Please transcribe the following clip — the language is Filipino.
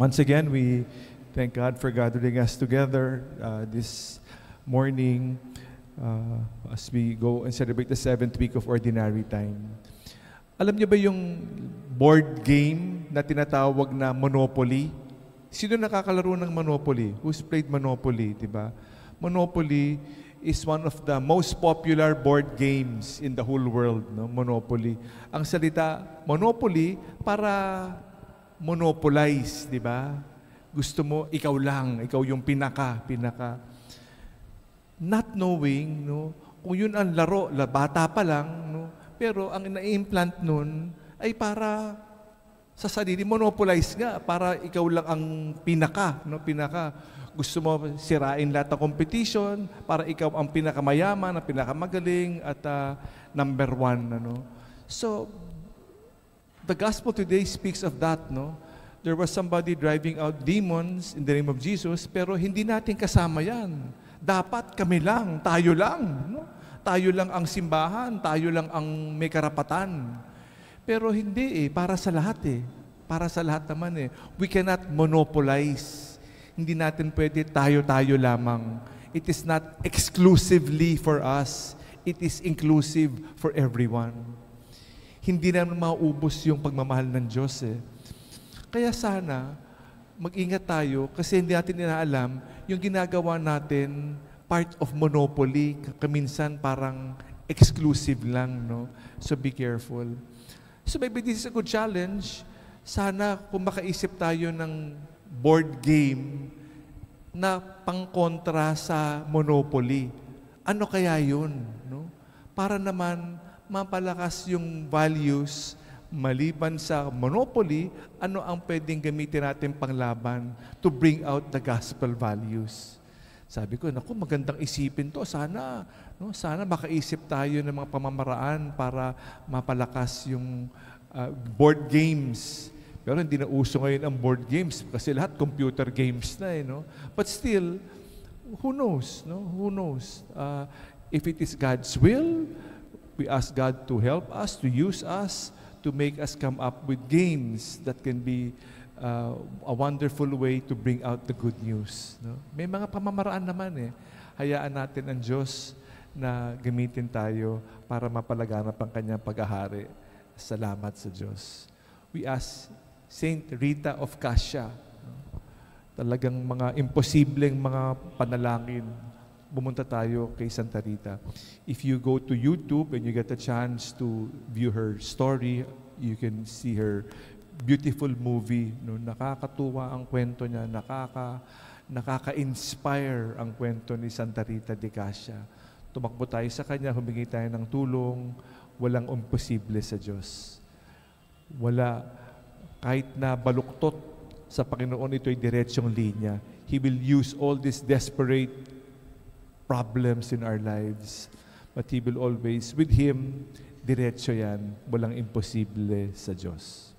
Once again, we thank God for gathering us together uh, this morning uh, as we go and celebrate the seventh week of Ordinary Time. Alam niyo ba yung board game na tinatawag na Monopoly? Sino nakakalaro ng Monopoly? Who's played Monopoly, di ba? Monopoly is one of the most popular board games in the whole world, no? Monopoly. Ang salita Monopoly para monopolize, di ba? Gusto mo, ikaw lang, ikaw yung pinaka, pinaka. Not knowing, no, kung yun ang laro, la, bata pa lang, no, pero ang na-implant nun ay para sa sarili, monopolize nga, para ikaw lang ang pinaka, no, pinaka. Gusto mo sirain lahat ng competition para ikaw ang pinakamayaman, ang pinakamagaling, at uh, number one. Ano. So, The gospel today speaks of that, no? There was somebody driving out demons in the name of Jesus, pero hindi natin kasama yan. Dapat kami lang, tayo lang, no? Tayo lang ang simbahan, tayo lang ang may karapatan. Pero hindi eh, para sa lahat eh. Para sa lahat naman eh. We cannot monopolize. Hindi natin pwede tayo-tayo lamang. It is not exclusively for us. It is inclusive for everyone hindi namin maubos yung pagmamahal ng Diyos eh. Kaya sana, mag-ingat tayo kasi hindi natin inaalam yung ginagawa natin part of monopoly, kaminsan parang exclusive lang, no? So be careful. So maybe this is a good challenge. Sana kung makaisip tayo ng board game na pangkontra sa monopoly, ano kaya yun? No? Para naman mapalakas yung values maliban sa monopoly, ano ang pwedeng gamitin natin panglaban to bring out the gospel values. Sabi ko, naku, magandang isipin to. Sana, no, sana makaisip tayo ng mga pamamaraan para mapalakas yung uh, board games. Pero hindi na uso ngayon ang board games kasi lahat computer games na eh, no? But still, who knows, no? Who knows? Uh, if it is God's will, We ask God to help us, to use us, to make us come up with games that can be uh, a wonderful way to bring out the good news. No? May mga pamamaraan naman eh. Hayaan natin ang Diyos na gamitin tayo para mapalaganap ang kanyang paghahari. Salamat sa Diyos. We ask Saint Rita of Cassia, no? talagang mga imposibleng mga panalangin bumunta tayo kay Santa Rita. If you go to YouTube and you get a chance to view her story, you can see her beautiful movie. No, nakakatuwa ang kwento niya, nakaka, nakaka-inspire ang kwento ni Santa Rita de Casia. Tumakbo tayo sa kanya, humingi tayo ng tulong, walang imposible sa Diyos. Wala, kahit na baluktot sa Panginoon, ay diretsyong linya. He will use all these desperate problems in our lives. But He will always, with Him, diretso yan. Walang imposible sa Diyos.